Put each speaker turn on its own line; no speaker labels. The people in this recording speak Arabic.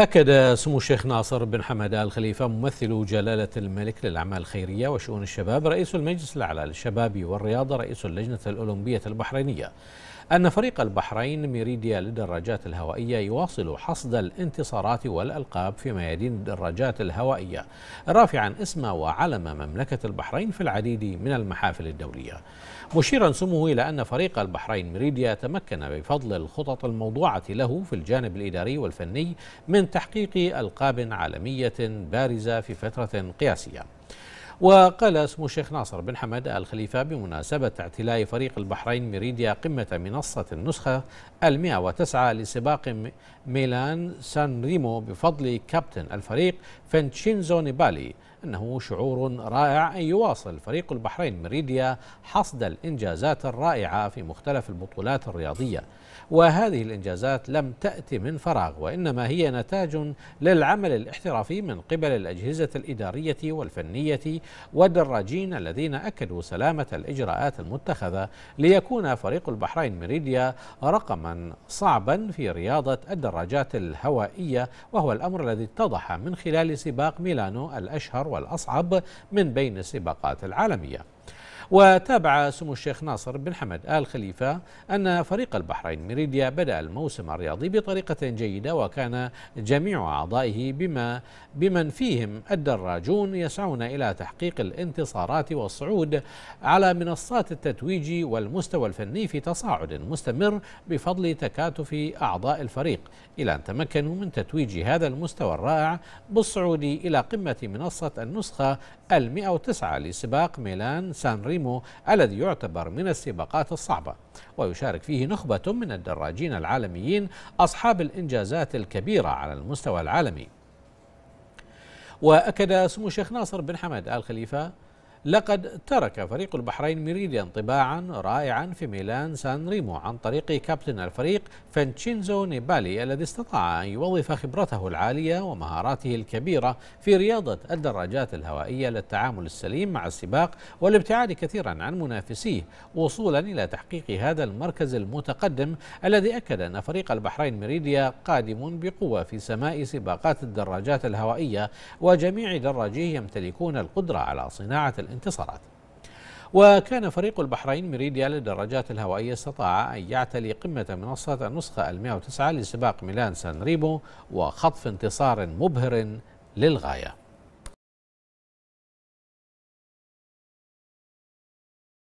أكد سمو الشيخ ناصر بن حمد آل خليفة ممثل جلالة الملك للأعمال الخيرية وشؤون الشباب رئيس المجلس الأعلى للشباب والرياضة رئيس اللجنة الأولمبية البحرينية أن فريق البحرين ميريديا للدراجات الهوائية يواصل حصد الانتصارات والألقاب في ميادين الدراجات الهوائية رافعا اسم وعلم مملكة البحرين في العديد من المحافل الدولية مشيرا سموه إلى أن فريق البحرين ميريديا تمكن بفضل الخطط الموضوعة له في الجانب الإداري والفني من من تحقيق ألقاب عالمية بارزة في فترة قياسية وقال اسم الشيخ ناصر بن حمد آل خليفة بمناسبة اعتلاء فريق البحرين ميريديا قمة منصة النسخة المئة وتسعة لسباق ميلان سان ريمو بفضل كابتن الفريق فنتشينزو نيبالي أنه شعور رائع أن يواصل فريق البحرين مريديا حصد الإنجازات الرائعة في مختلف البطولات الرياضية وهذه الإنجازات لم تأتي من فراغ وإنما هي نتاج للعمل الاحترافي من قبل الأجهزة الإدارية والفنية والدراجين الذين أكدوا سلامة الإجراءات المتخذة ليكون فريق البحرين ميريديا رقما صعبا في رياضة الدراجات الهوائية وهو الأمر الذي اتضح من خلال سباق ميلانو الأشهر والأصعب من بين السباقات العالمية وتابع سمو الشيخ ناصر بن حمد آل خليفة أن فريق البحرين ميريديا بدأ الموسم الرياضي بطريقة جيدة وكان جميع أعضائه بما بمن فيهم الدراجون يسعون إلى تحقيق الانتصارات والصعود على منصات التتويج والمستوى الفني في تصاعد مستمر بفضل تكاتف أعضاء الفريق إلى أن تمكنوا من تتويج هذا المستوى الرائع بالصعود إلى قمة منصة النسخة المئة وتسعة لسباق ميلان سان ريمو الذي يعتبر من السباقات الصعبة ويشارك فيه نخبة من الدراجين العالميين أصحاب الإنجازات الكبيرة على المستوى العالمي وأكد سمو الشيخ ناصر بن حمد آل خليفة لقد ترك فريق البحرين ميريديا انطباعا رائعا في ميلان سان ريمو عن طريق كابتن الفريق فانشينزو نيبالي الذي استطاع أن يوظف خبرته العالية ومهاراته الكبيرة في رياضة الدراجات الهوائية للتعامل السليم مع السباق والابتعاد كثيرا عن منافسيه وصولا إلى تحقيق هذا المركز المتقدم الذي أكد أن فريق البحرين ميريديا قادم بقوة في سماء سباقات الدراجات الهوائية وجميع دراجيه يمتلكون القدرة على صناعة الانتصارات وكان فريق البحرين مريديا للدراجات الهوائية استطاع أن يعتلي قمة منصة النسخة 109 لسباق ميلان سان ريبو وخطف انتصار مبهر للغاية